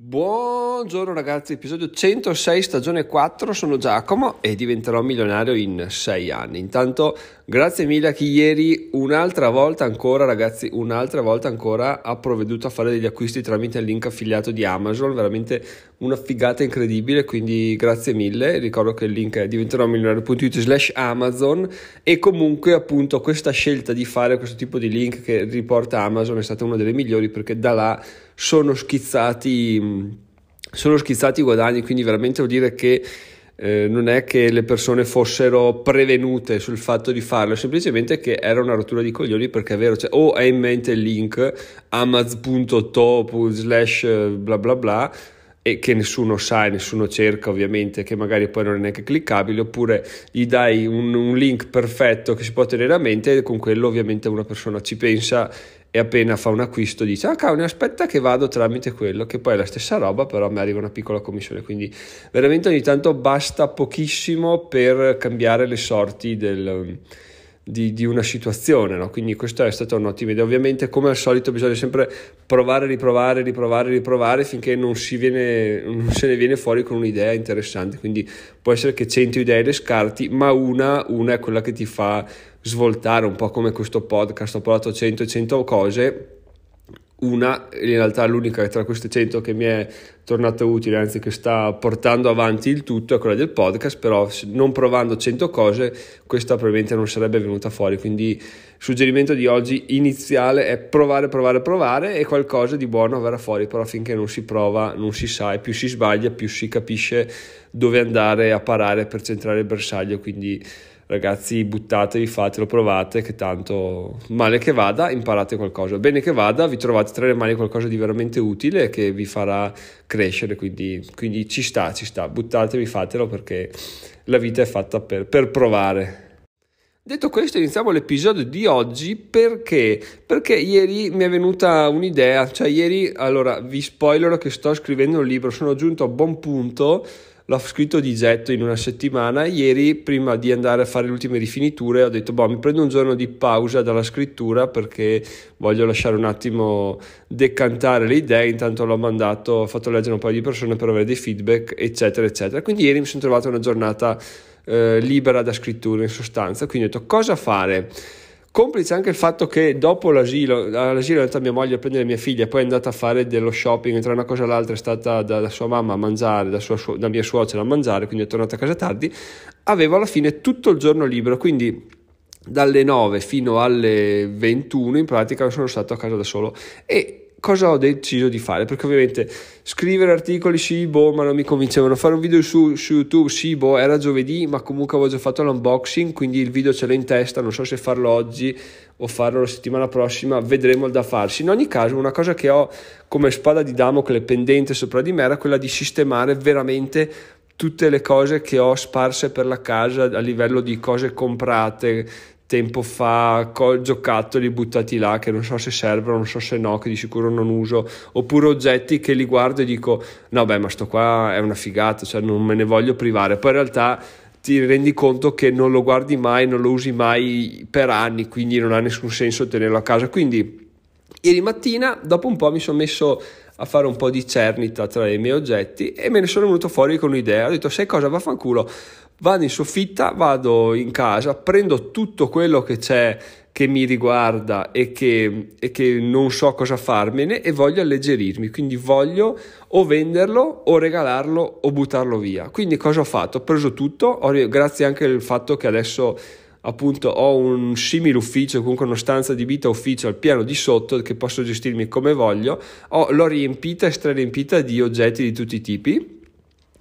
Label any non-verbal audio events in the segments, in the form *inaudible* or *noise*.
Buongiorno ragazzi, episodio 106, stagione 4, sono Giacomo e diventerò milionario in 6 anni. Intanto grazie mille a chi ieri un'altra volta ancora ragazzi, un'altra volta ancora ha provveduto a fare degli acquisti tramite il link affiliato di Amazon, veramente una figata incredibile, quindi grazie mille. Ricordo che il link è diventerò milionario.it slash Amazon e comunque appunto questa scelta di fare questo tipo di link che riporta Amazon è stata una delle migliori perché da là sono schizzati, mm, sono schizzati i guadagni, quindi veramente vuol dire che eh, non è che le persone fossero prevenute sul fatto di farlo, semplicemente che era una rottura di coglioni perché è vero, cioè, o hai in mente il link amaz.to slash bla bla bla e che nessuno sa e nessuno cerca ovviamente, che magari poi non è neanche cliccabile, oppure gli dai un, un link perfetto che si può tenere a mente e con quello ovviamente una persona ci pensa appena fa un acquisto dice ah cavolo aspetta che vado tramite quello che poi è la stessa roba però mi arriva una piccola commissione quindi veramente ogni tanto basta pochissimo per cambiare le sorti del, di, di, una situazione no? quindi questa è stata un'ottima idea ovviamente come al solito bisogna sempre provare riprovare riprovare riprovare finché non, viene, non se ne viene fuori con un'idea interessante quindi può essere che 100 idee le scarti ma una, una è quella che ti fa svoltare un po' come questo podcast, ho provato 100 e 100 cose, una, in realtà l'unica tra queste 100 che mi è tornata utile, anzi che sta portando avanti il tutto, è quella del podcast, però non provando 100 cose questa probabilmente non sarebbe venuta fuori, quindi il suggerimento di oggi iniziale è provare, provare, provare e qualcosa di buono verrà fuori, però finché non si prova non si sa e più si sbaglia più si capisce dove andare a parare per centrare il bersaglio, quindi ragazzi buttatevi, fatelo, provate che tanto male che vada imparate qualcosa, bene che vada vi trovate tra le mani qualcosa di veramente utile che vi farà crescere, quindi, quindi ci sta, ci sta, buttatevi, fatelo perché la vita è fatta per, per provare. Detto questo, iniziamo l'episodio di oggi perché? Perché ieri mi è venuta un'idea, cioè ieri, allora vi spoilerò che sto scrivendo un libro, sono giunto a buon punto l'ho scritto di getto in una settimana. Ieri, prima di andare a fare le ultime rifiniture, ho detto: Boh, mi prendo un giorno di pausa dalla scrittura perché voglio lasciare un attimo decantare le idee. Intanto l'ho mandato, ho fatto leggere un paio di persone per avere dei feedback, eccetera, eccetera. Quindi, ieri mi sono trovato una giornata eh, libera da scrittura, in sostanza. Quindi, ho detto: Cosa fare? Complice anche il fatto che dopo l'asilo, all'asilo è andata mia moglie a prendere mia figlia, poi è andata a fare dello shopping tra una cosa e l'altra, è stata da, da sua mamma a mangiare, da, sua, da mia suocera a mangiare, quindi è tornata a casa tardi, avevo alla fine tutto il giorno libero, quindi dalle 9 fino alle 21 in pratica sono stato a casa da solo e cosa ho deciso di fare? Perché ovviamente scrivere articoli sì, boh, ma non mi convincevano. Fare un video su, su YouTube sì, boh, era giovedì, ma comunque avevo già fatto l'unboxing, quindi il video ce l'ho in testa, non so se farlo oggi o farlo la settimana prossima, vedremo il da farsi. In ogni caso, una cosa che ho come spada di Damocle pendente sopra di me era quella di sistemare veramente tutte le cose che ho sparse per la casa a livello di cose comprate, tempo fa col giocattoli buttati là che non so se servono, non so se no, che di sicuro non uso, oppure oggetti che li guardo e dico no beh ma sto qua è una figata, cioè non me ne voglio privare, poi in realtà ti rendi conto che non lo guardi mai, non lo usi mai per anni, quindi non ha nessun senso tenerlo a casa, quindi ieri mattina dopo un po' mi sono messo a fare un po' di cernita tra i miei oggetti e me ne sono venuto fuori con un'idea. Ho detto, sai cosa, vaffanculo, vado in soffitta, vado in casa, prendo tutto quello che c'è che mi riguarda e che, e che, non so cosa farmene e voglio alleggerirmi, quindi voglio o venderlo o regalarlo o buttarlo via. Quindi cosa ho fatto? Ho preso tutto, ho, grazie anche al fatto che adesso appunto ho un simile ufficio, comunque una stanza di vita ufficio al piano di sotto che posso gestirmi come voglio, ho, l'ho riempita e strariempita di oggetti di tutti i tipi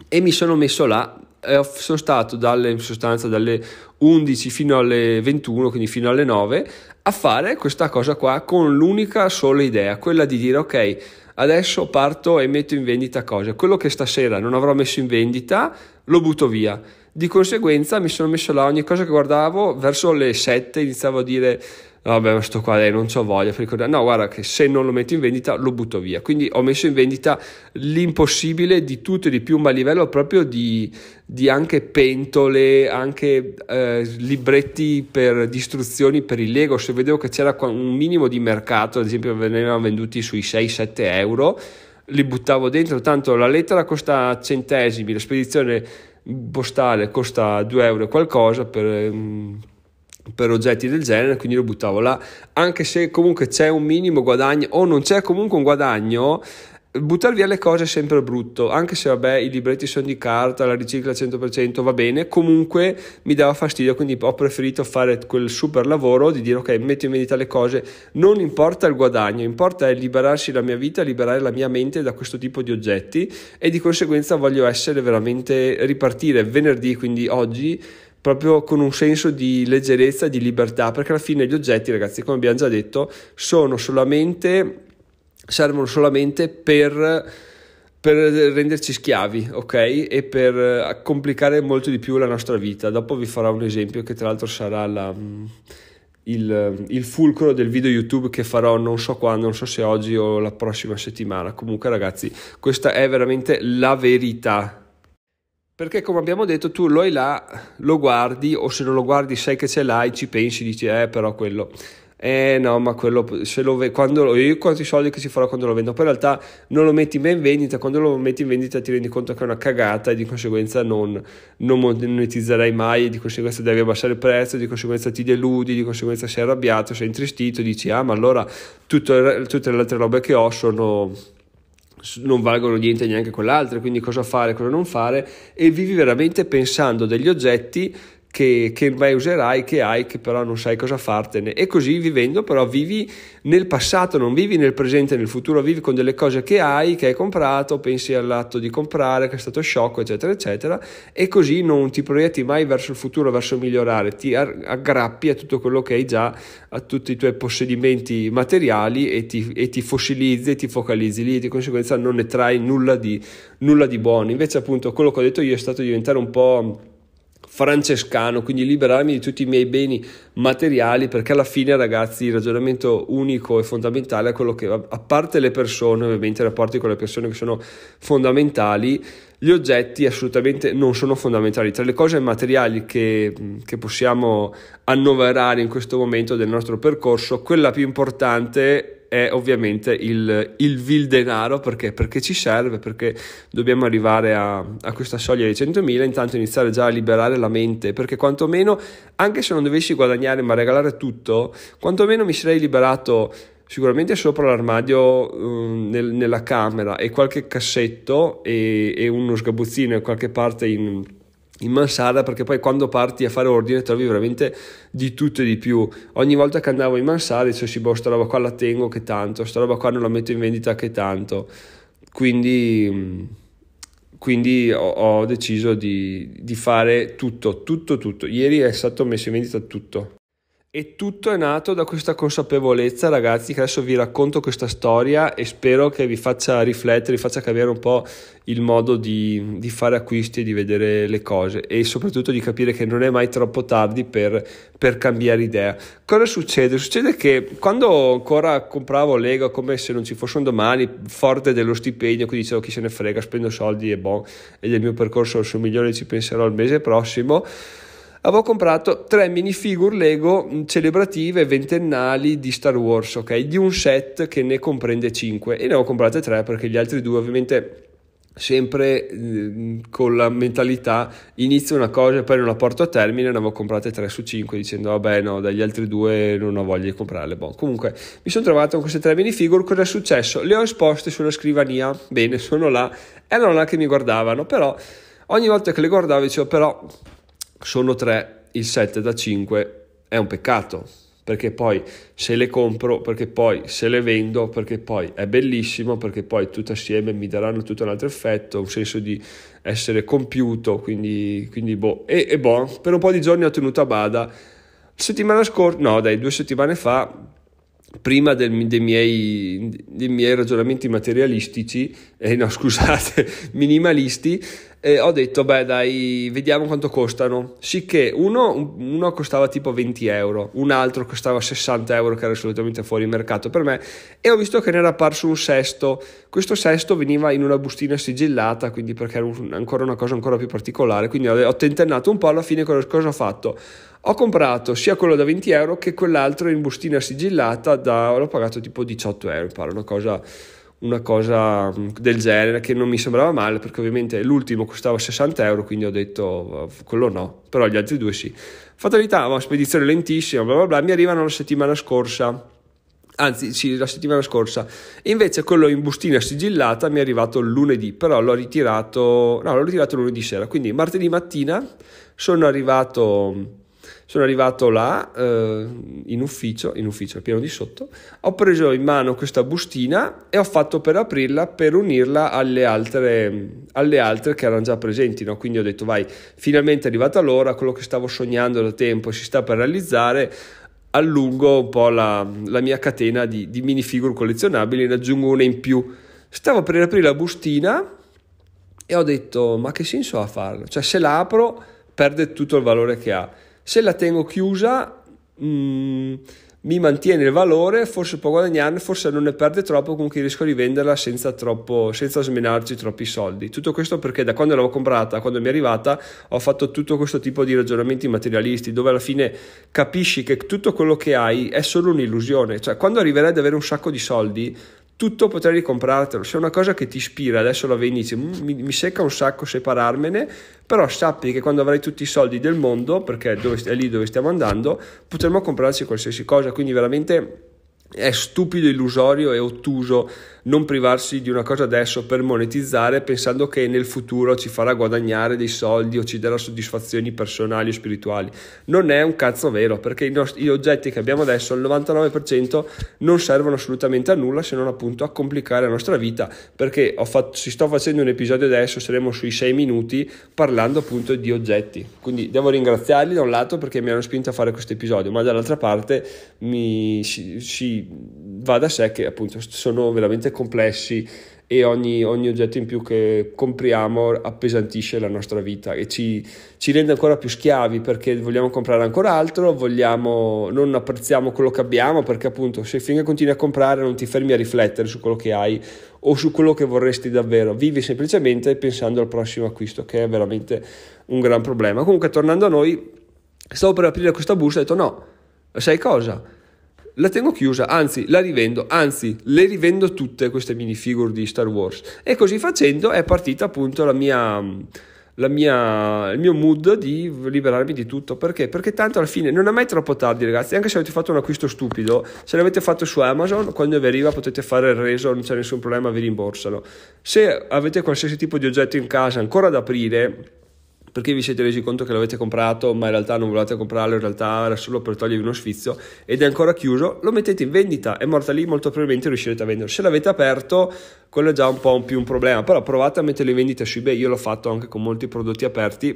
e mi sono messo là eh, sono stato dalle, in sostanza dalle 11 fino alle 21, quindi fino alle 9, a fare questa cosa qua con l'unica sola idea, quella di dire ok, adesso parto e metto in vendita cose, quello che stasera non avrò messo in vendita lo butto via. Di conseguenza mi sono messo là ogni cosa che guardavo, verso le 7 iniziavo a dire vabbè ma sto qua dai non ho voglia per ricordare no guarda che se non lo metto in vendita lo butto via quindi ho messo in vendita l'impossibile di tutto e di più ma a livello proprio di, di anche pentole anche eh, libretti per distruzioni per il Lego se vedevo che c'era un minimo di mercato ad esempio venivano venduti sui 6-7 euro li buttavo dentro tanto la lettera costa centesimi la spedizione postale costa 2 euro qualcosa per mm, per oggetti del genere, quindi lo buttavo là, anche se comunque c'è un minimo guadagno o non c'è comunque un guadagno, buttare via le cose è sempre brutto, anche se vabbè i libretti sono di carta, la ricicla al 100% va bene, comunque mi dava fastidio, quindi ho preferito fare quel super lavoro di dire ok, metto in vendita le cose, non importa il guadagno, importa è liberarsi la mia vita, liberare la mia mente da questo tipo di oggetti e di conseguenza voglio essere veramente ripartire venerdì, quindi oggi proprio con un senso di leggerezza, di libertà, perché alla fine gli oggetti, ragazzi, come abbiamo già detto, sono solamente, servono solamente per per renderci schiavi, ok? E per eh, complicare molto di più la nostra vita. Dopo vi farò un esempio che tra l'altro sarà la, mm, il, il, fulcro del video YouTube che farò non so quando, non so se oggi o la prossima settimana. Comunque ragazzi, questa è veramente la verità perché come abbiamo detto tu lo hai là, lo guardi o se non lo guardi sai che ce l'hai, ci pensi, dici eh però quello... Eh no, ma quello se lo ve- io quanti soldi che ci farò quando lo vendo. Poi in realtà non lo metti mai in vendita, quando lo metti in vendita ti rendi conto che è una cagata e di conseguenza non, non monetizzerai mai, e di conseguenza devi abbassare il prezzo, di conseguenza ti deludi, di conseguenza sei arrabbiato, sei intristito, dici ah ma allora il, tutte le altre robe che ho sono non valgono niente neanche quell'altro, quindi cosa fare, cosa non fare, e vivi veramente pensando degli oggetti che, che mai userai, che hai, che però non sai cosa fartene. E così vivendo, però vivi nel passato, non vivi nel presente e nel futuro, vivi con delle cose che hai, che hai comprato, pensi all'atto di comprare, che è stato sciocco, eccetera, eccetera, e così non ti proietti mai verso il futuro, verso migliorare, ti aggrappi a tutto quello che hai già, a tutti i tuoi possedimenti materiali e ti, e ti fossilizzi e ti focalizzi lì, e di conseguenza non ne trai nulla di, nulla di buono. Invece appunto quello che ho detto io è stato diventare un po' francescano, quindi liberarmi di tutti i miei beni materiali, perché alla fine, ragazzi, il ragionamento unico e fondamentale è quello che, a parte le persone, ovviamente i rapporti con le persone che sono fondamentali, gli oggetti assolutamente non sono fondamentali. Tra le cose materiali che, che possiamo annoverare in questo momento del nostro percorso, quella più importante è ovviamente il, il vil denaro perché? perché? ci serve, perché dobbiamo arrivare a, a questa soglia dei 100.000, intanto iniziare già a liberare la mente, perché quantomeno, anche se non dovessi guadagnare ma regalare tutto, quantomeno mi sarei liberato sicuramente sopra l'armadio um, nel, nella camera e qualche cassetto e, e uno sgabuzzino in qualche parte in in mansarda perché poi quando parti a fare ordine trovi veramente di tutto e di più ogni volta che andavo in mansarda sì boh sta roba qua la tengo che tanto sta roba qua non la metto in vendita che tanto quindi, mm, quindi ho, ho, deciso di, di fare tutto tutto tutto ieri è stato messo in vendita tutto e tutto è nato da questa consapevolezza, ragazzi, che adesso vi racconto questa storia e spero che vi faccia riflettere, vi faccia cambiare un po' il modo di, di fare acquisti e di vedere le cose e soprattutto di capire che non è mai troppo tardi per, per cambiare idea. Cosa succede? Succede che quando ancora compravo Lego come se non ci fossero domani, forte dello stipendio, quindi dicevo chi se ne frega, spendo soldi e boh, è il mio percorso sul milione ci penserò il mese prossimo avevo comprato tre minifigure Lego mm, celebrative ventennali di Star Wars, ok? Di un set che ne comprende 5 e ne ho comprate tre perché gli altri due ovviamente sempre mm, con la mentalità inizio una cosa e poi non la porto a termine ne avevo comprate 3 su 5 dicendo vabbè no dagli altri due non ho voglia di comprarle boh. comunque mi sono trovato con queste tre minifigure cosa è successo? le ho esposte sulla scrivania bene sono là erano là che mi guardavano però ogni volta che le guardavo dicevo però sono tre, il 7 da 5 è un peccato, perché poi se le compro, perché poi se le vendo, perché poi è bellissimo, perché poi tutte assieme mi daranno tutto un altro effetto, un senso di essere compiuto, quindi, quindi boh. E, e boh, per un po' di giorni ho tenuto a bada. Settimana scorsa, no dai, due settimane fa prima del, dei, miei, dei, miei, ragionamenti materialistici, eh no scusate, *laughs* minimalisti, e ho detto, beh dai, vediamo quanto costano. Sicché uno, uno costava tipo 20 euro, un altro costava 60 euro, che era assolutamente fuori mercato per me, e ho visto che ne era apparso un sesto. Questo sesto veniva in una bustina sigillata, quindi perché era un, ancora una cosa ancora più particolare, quindi ho, tentennato un po', alla fine cosa, cosa ho fatto? Ho comprato sia quello da 20 euro che quell'altro in bustina sigillata, da, l'ho pagato tipo 18 euro, mi pare una cosa una cosa mm, del genere che non mi sembrava male perché ovviamente l'ultimo costava 60 euro quindi ho detto oh, quello no però gli altri due sì fatalità ma spedizione lentissima bla bla bla mi arrivano la settimana scorsa anzi sì, la settimana scorsa invece quello in bustina sigillata mi è arrivato lunedì però l'ho ritirato no l'ho ritirato lunedì sera quindi martedì mattina sono arrivato sono arrivato là eh, in ufficio, in ufficio al piano di sotto, ho preso in mano questa bustina e ho fatto per aprirla per unirla alle altre, alle altre che erano già presenti. No? Quindi ho detto vai, finalmente è arrivata l'ora, quello che stavo sognando da tempo si sta per realizzare allungo un po' la, la mia catena di, di, minifigure collezionabili e ne aggiungo una in più. Stavo per aprire la bustina e ho detto: Ma che senso ha farlo? Cioè, se la apro, perde tutto il valore che ha. Se la tengo chiusa mh, mm, mi mantiene il valore, forse può guadagnare, forse non ne perde troppo, comunque riesco a rivenderla senza, troppo, senza smenarci troppi soldi. Tutto questo perché da quando l'avevo comprata, quando mi è arrivata, ho fatto tutto questo tipo di ragionamenti materialisti, dove alla fine capisci che tutto quello che hai è solo un'illusione. Cioè, quando arriverai ad avere un sacco di soldi, tutto potrei ricomprartelo. Se è una cosa che ti ispira, adesso la vendi, dici, mm, mi, mi, secca un sacco separarmene, però sappi che quando avrai tutti i soldi del mondo, perché dove, è lì dove stiamo andando, potremo comprarci qualsiasi cosa. Quindi veramente è stupido, illusorio e ottuso non privarsi di una cosa adesso per monetizzare pensando che nel futuro ci farà guadagnare dei soldi o ci darà soddisfazioni personali o spirituali. Non è un cazzo vero perché nostri, gli oggetti che abbiamo adesso al 99% non servono assolutamente a nulla se non appunto a complicare la nostra vita perché fatto, si sto facendo un episodio adesso, saremo sui 6 minuti parlando appunto di oggetti. Quindi devo ringraziarli da un lato perché mi hanno spinto a fare questo episodio ma dall'altra parte mi, si, si va da sé che appunto sono veramente complessi e ogni, ogni, oggetto in più che compriamo appesantisce la nostra vita e ci, ci, rende ancora più schiavi perché vogliamo comprare ancora altro, vogliamo, non apprezziamo quello che abbiamo perché appunto se finché continui a comprare non ti fermi a riflettere su quello che hai o su quello che vorresti davvero, vivi semplicemente pensando al prossimo acquisto che è veramente un gran problema. Comunque tornando a noi, stavo per aprire questa busta e ho detto no, sai cosa? la tengo chiusa, anzi la rivendo, anzi le rivendo tutte queste minifigure di Star Wars. E così facendo è partita appunto la mia, la mia, il mio mood di liberarmi di tutto. Perché? Perché tanto alla fine non è mai troppo tardi, ragazzi. Anche se avete fatto un acquisto stupido, se l'avete fatto su Amazon, quando vi arriva potete fare il reso, non c'è nessun problema, vi rimborsano. Se avete qualsiasi tipo di oggetto in casa ancora da aprire perché vi siete resi conto che l'avete comprato ma in realtà non volevate comprarlo, in realtà era solo per togliervi uno sfizio ed è ancora chiuso, lo mettete in vendita, è morta lì, molto probabilmente riuscirete a venderlo. Se l'avete aperto, quello è già un po' un più un problema, però provate a metterlo in vendita su eBay, io l'ho fatto anche con molti prodotti aperti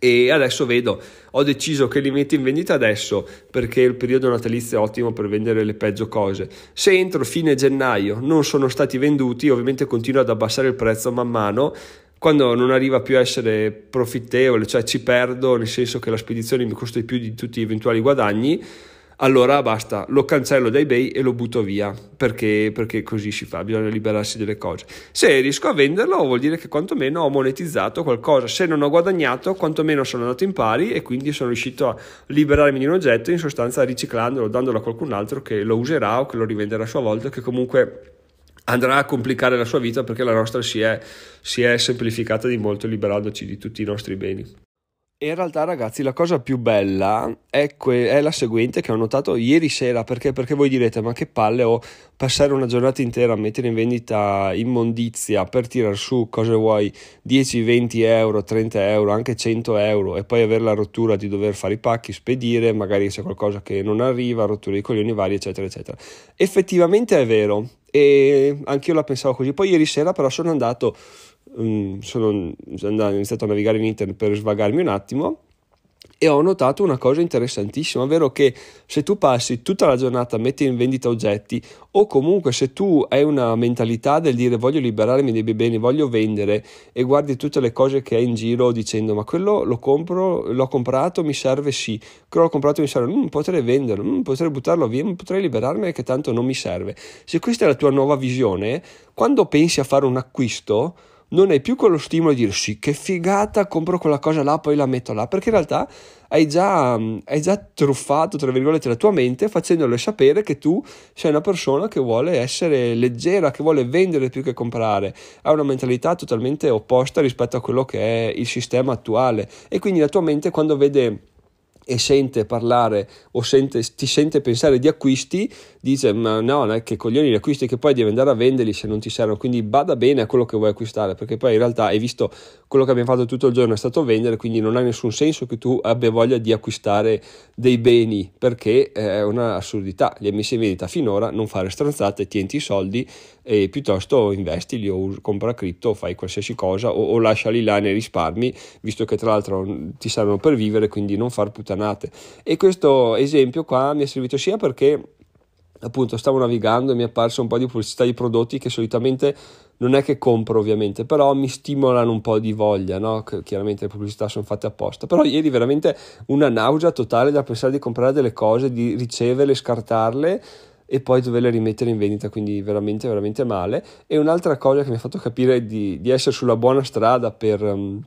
e adesso vedo, ho deciso che li metto in vendita adesso perché il periodo natalizio è ottimo per vendere le peggio cose. Se entro fine gennaio non sono stati venduti, ovviamente continuo ad abbassare il prezzo man mano quando non arriva più a essere profittevole, cioè ci perdo nel senso che la spedizione mi costa di più di tutti gli eventuali guadagni, allora basta, lo cancello da eBay e lo butto via, perché, perché così si fa, bisogna liberarsi delle cose. Se riesco a venderlo vuol dire che quantomeno ho monetizzato qualcosa, se non ho guadagnato quantomeno sono andato in pari e quindi sono riuscito a liberarmi di un oggetto, in sostanza riciclandolo, dandolo a qualcun altro che lo userà o che lo rivenderà a sua volta, che comunque andrà a complicare la sua vita perché la nostra si è, si è semplificata di molto liberandoci di tutti i nostri beni. In realtà, ragazzi, la cosa più bella è, que- è, la seguente che ho notato ieri sera. Perché? Perché voi direte: Ma che palle ho passare una giornata intera a mettere in vendita immondizia per tirar su cosa vuoi 10, 20 euro, 30 euro, anche 100 euro e poi avere la rottura di dover fare i pacchi, spedire, magari c'è qualcosa che non arriva, rottura di coglioni vari, eccetera, eccetera. Effettivamente è vero, e anche io la pensavo così. Poi ieri sera però sono andato, um, sono andato, ho iniziato a navigare in internet per svagarmi un attimo e ho notato una cosa interessantissima, ovvero che se tu passi tutta la giornata a mettere in vendita oggetti o comunque se tu hai una mentalità del dire voglio liberarmi dei beni, voglio vendere e guardi tutte le cose che hai in giro dicendo ma quello lo compro, l'ho comprato, mi serve sì, quello l'ho comprato mi serve, non mm, potrei venderlo, non mm, potrei buttarlo via, non mm, potrei liberarmene che tanto non mi serve. Se questa è la tua nuova visione, quando pensi a fare un acquisto non hai più quello stimolo di dire sì, che figata, compro quella cosa là, poi la metto là, perché in realtà hai già, mm, hai già truffato, tra virgolette, la tua mente facendole sapere che tu sei una persona che vuole essere leggera, che vuole vendere più che comprare, ha una mentalità totalmente opposta rispetto a quello che è il sistema attuale e quindi la tua mente quando vede e sente parlare o sente, ti sente pensare di acquisti, dice ma no, no che coglioni gli acquisti che poi devi andare a venderli se non ti servono, quindi bada bene a quello che vuoi acquistare, perché poi in realtà hai visto quello che abbiamo fatto tutto il giorno è stato vendere, quindi non ha nessun senso che tu abbia voglia di acquistare dei beni, perché è un'assurdità, li hai messi in vendita finora, non fare stronzate, tienti i soldi, e piuttosto investili o compra cripto, fai qualsiasi cosa o, o lasciali là nei risparmi, visto che tra l'altro ti servono per vivere, quindi non far puttanate. E questo esempio qua mi è servito sia perché appunto stavo navigando e mi è apparso un po' di pubblicità di prodotti che solitamente non è che compro ovviamente, però mi stimolano un po' di voglia, no? chiaramente le pubblicità sono fatte apposta, però ieri veramente una nausea totale da pensare di comprare delle cose, di riceverle, scartarle, e poi doverle rimettere in vendita, quindi veramente, veramente male. E un'altra cosa che mi ha fatto capire di, di essere sulla buona strada per... Um,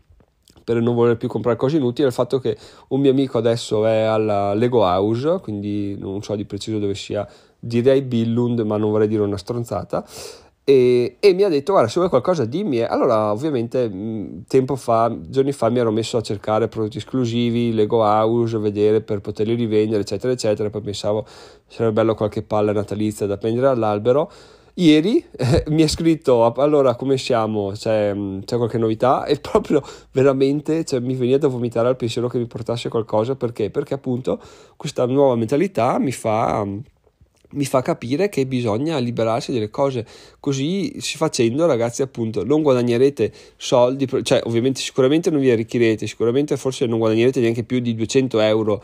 per non voler più comprare cose inutili è il fatto che un mio amico adesso è alla Lego House, quindi non so di preciso dove sia, direi Billund, ma non vorrei dire una stronzata. E, e, mi ha detto guarda se vuoi qualcosa dimmi allora ovviamente mm, tempo fa giorni fa mi ero messo a cercare prodotti esclusivi Lego House vedere per poterli rivendere eccetera eccetera poi pensavo sarebbe bello qualche palla natalizia da appendere all'albero ieri eh, *laughs* mi ha scritto allora come siamo c'è, mm, c'è, qualche novità e proprio veramente cioè, mi veniva da vomitare al pensiero che mi portasse qualcosa perché perché appunto questa nuova mentalità mi fa mm, mi fa capire che bisogna liberarsi delle cose così facendo ragazzi appunto non guadagnerete soldi cioè ovviamente sicuramente non vi arricchirete sicuramente forse non guadagnerete neanche più di 200 euro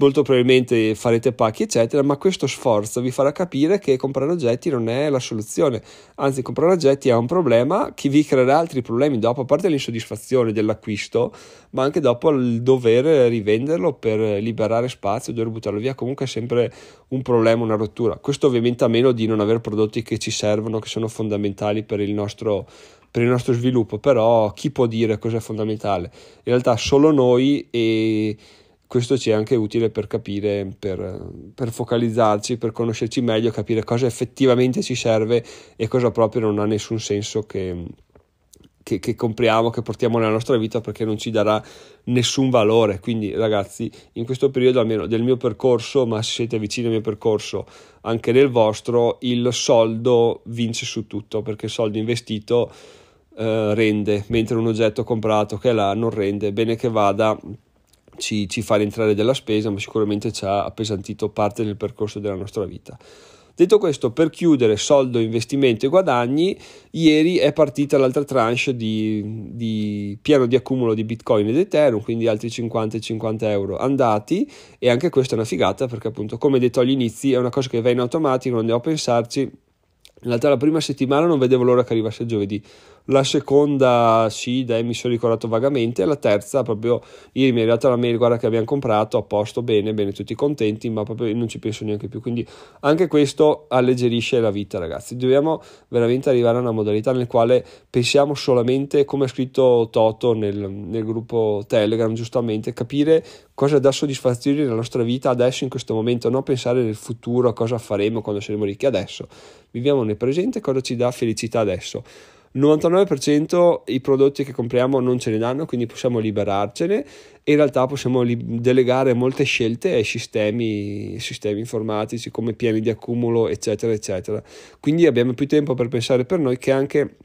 molto probabilmente farete pacchi eccetera, ma questo sforzo vi farà capire che comprare oggetti non è la soluzione, anzi comprare oggetti è un problema che vi creerà altri problemi dopo, a parte l'insoddisfazione dell'acquisto, ma anche dopo il dover rivenderlo per liberare spazio, dover buttarlo via, comunque è sempre un problema, una rottura. Questo ovviamente a meno di non avere prodotti che ci servono, che sono fondamentali per il nostro per il nostro sviluppo, però chi può dire cosa è fondamentale? In realtà solo noi e questo ci è anche utile per capire, per, per focalizzarci, per conoscerci meglio, capire cosa effettivamente ci serve e cosa proprio non ha nessun senso che, che, che, compriamo, che portiamo nella nostra vita perché non ci darà nessun valore. Quindi, ragazzi, in questo periodo almeno del mio percorso, ma se siete vicini al mio percorso, anche nel vostro, il soldo vince su tutto perché il soldo investito eh, rende, mentre un oggetto comprato che è là non rende, bene che vada ci, ci fa rientrare della spesa, ma sicuramente ci ha appesantito parte del percorso della nostra vita. Detto questo, per chiudere soldo, investimento e guadagni, ieri è partita l'altra tranche di, di, piano di accumulo di Bitcoin ed Ethereum, quindi altri 50 50 euro andati e anche questa è una figata perché appunto, come detto agli inizi, è una cosa che va in automatico, non devo pensarci. In realtà la prima settimana non vedevo l'ora che arrivasse giovedì, la seconda sì, dai, mi sono ricordato vagamente, e la terza proprio ieri mi è arrivata la mail, guarda che abbiamo comprato, a posto, bene, bene, tutti contenti, ma proprio non ci penso neanche più, quindi anche questo alleggerisce la vita ragazzi, dobbiamo veramente arrivare a una modalità nel quale pensiamo solamente, come ha scritto Toto nel, nel gruppo Telegram giustamente, capire cosa dà soddisfazione nella nostra vita adesso in questo momento, non pensare nel futuro, a cosa faremo quando saremo ricchi adesso. Viviamo nel presente, cosa ci dà felicità adesso. 99% i prodotti che compriamo non ce ne danno, quindi possiamo liberarcene e in realtà possiamo li- delegare molte scelte ai sistemi, sistemi, informatici come piani di accumulo, eccetera, eccetera. Quindi abbiamo più tempo per pensare per noi che anche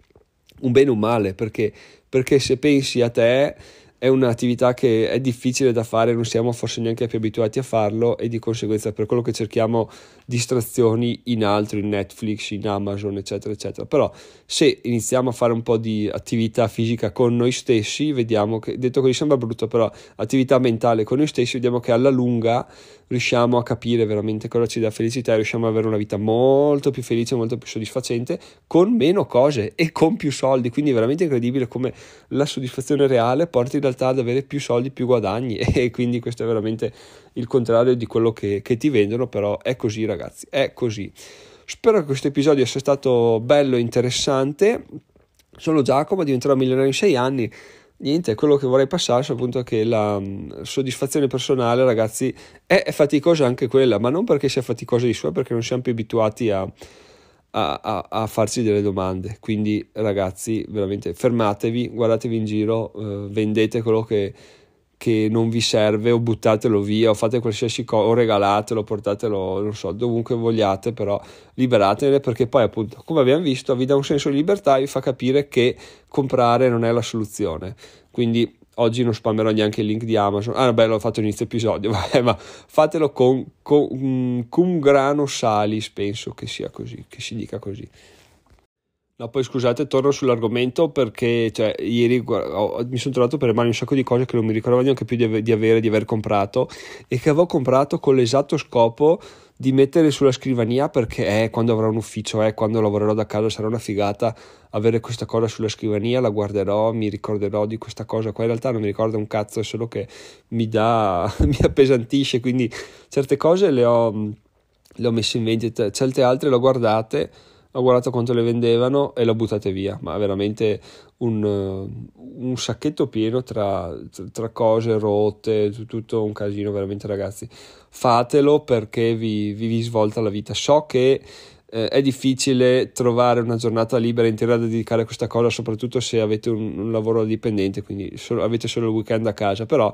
un bene o un male, perché, perché se pensi a te è un'attività che è difficile da fare, non siamo forse neanche più abituati a farlo e di conseguenza per quello che cerchiamo distrazioni in altro, in Netflix, in Amazon, eccetera, eccetera. Però se iniziamo a fare un po' di attività fisica con noi stessi, vediamo che, detto così sembra brutto, però attività mentale con noi stessi, vediamo che alla lunga riusciamo a capire veramente cosa ci dà felicità e riusciamo ad avere una vita molto più felice, molto più soddisfacente, con meno cose e con più soldi. Quindi è veramente incredibile come la soddisfazione reale porti in realtà ad avere più soldi, più guadagni *laughs* e quindi questo è veramente il contrario di quello che, che ti vendono, però è così ragazzi, è così. Spero che questo episodio sia stato bello e interessante. Sono Giacomo, diventerò milionario in sei anni niente, quello che vorrei passare è appunto che la mm, soddisfazione personale, ragazzi, è, faticosa anche quella, ma non perché sia faticosa di sua, perché non siamo più abituati a, a, a, a farci delle domande. Quindi, ragazzi, veramente fermatevi, guardatevi in giro, eh, vendete quello che che non vi serve o buttatelo via o fate qualsiasi cosa o regalatelo, portatelo, non so, dovunque vogliate, però liberatene perché poi appunto, come abbiamo visto, vi dà un senso di libertà e vi fa capire che comprare non è la soluzione. Quindi oggi non spammerò neanche il link di Amazon. Ah, beh, l'ho fatto inizio episodio, *laughs* vabbè, ma fatelo con, con, mm, con grano salis, penso che sia così, che si dica così. No, poi scusate, torno sull'argomento perché cioè, ieri ho, mi sono trovato per le mani un sacco di cose che non mi ricordavo neanche più di, ave- di avere, di aver comprato e che avevo comprato con l'esatto scopo di mettere sulla scrivania perché eh, quando avrò un ufficio, eh, quando lavorerò da casa sarà una figata avere questa cosa sulla scrivania, la guarderò, mi ricorderò di questa cosa qua, in realtà non mi ricordo un cazzo, è solo che mi dà, *laughs* mi appesantisce, quindi certe cose le ho, le ho messe in vendita, certe altre le ho guardate ho guardato quanto le vendevano e l'ho buttate via, ma veramente un, un sacchetto pieno tra, tra, cose rotte, tutto un casino, veramente ragazzi, fatelo perché vi, vi, vi svolta la vita. So che eh, è difficile trovare una giornata libera intera da dedicare a questa cosa, soprattutto se avete un, un lavoro dipendente, quindi so, avete solo il weekend a casa, però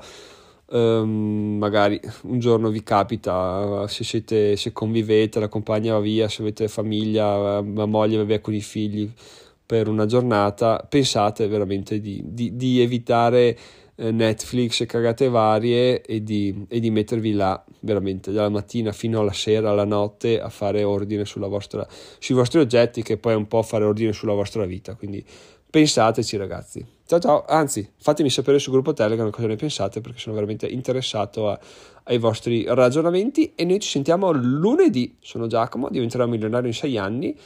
Um, magari un giorno vi capita, se, siete, se convivete, la compagna va via, se avete famiglia, la moglie va via con i figli per una giornata, pensate veramente di, di, di evitare eh, Netflix e cagate varie e di, e di mettervi là veramente dalla mattina fino alla sera, alla notte a fare ordine sulla vostra, sui vostri oggetti che poi è un po' fare ordine sulla vostra vita, quindi pensateci ragazzi. Ciao ciao, anzi, fatemi sapere sul gruppo Telegram cosa ne pensate perché sono veramente interessato a, ai vostri ragionamenti e noi ci sentiamo lunedì. Sono Giacomo, diventerò milionario in sei anni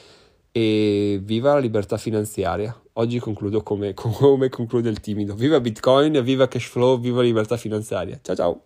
e viva la libertà finanziaria. Oggi concludo come, *laughs* come conclude il timido. Viva Bitcoin, viva Cashflow, viva la libertà finanziaria. Ciao ciao.